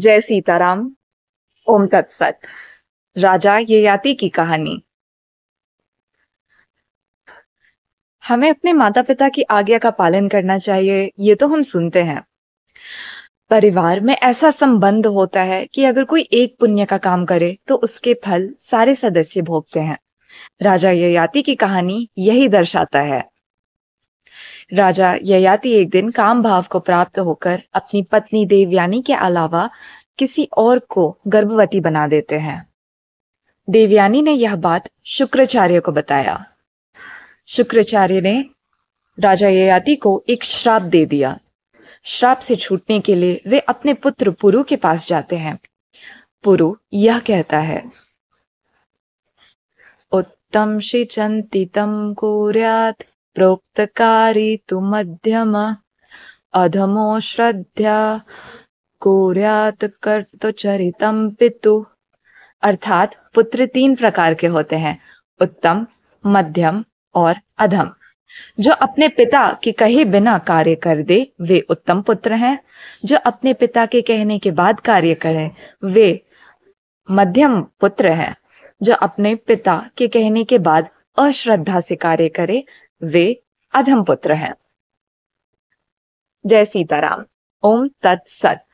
जय सीताराम ओम तत्सत राजा ये याति की कहानी हमें अपने माता पिता की आज्ञा का पालन करना चाहिए ये तो हम सुनते हैं परिवार में ऐसा संबंध होता है कि अगर कोई एक पुण्य का काम करे तो उसके फल सारे सदस्य भोगते हैं राजा ययाति की कहानी यही दर्शाता है राजा ययाति एक दिन काम भाव को प्राप्त होकर अपनी पत्नी देवयानी के अलावा किसी और को गर्भवती बना देते हैं देवयानी ने यह बात शुक्राचार्य को बताया शुक्राचार्य ने राजा ययाति को एक श्राप दे दिया श्राप से छूटने के लिए वे अपने पुत्र पुरु के पास जाते हैं पुरु यह कहता है उत्तम शिचंतितम कुर्यात प्रोक्तकारी तु मध्यम अधमो श्रद्धा कोर्यात कर तो चरितम पितु अर्थात पुत्र तीन प्रकार के होते हैं उत्तम मध्यम और अधम जो अपने पिता की कही बिना कार्य कर दे वे उत्तम पुत्र हैं जो अपने पिता के कहने के बाद कार्य करें वे मध्यम पुत्र हैं जो अपने पिता के कहने के बाद अश्रद्धा से कार्य करे वे अधम पुत्र हैं जय सीताराम ओम तत्सत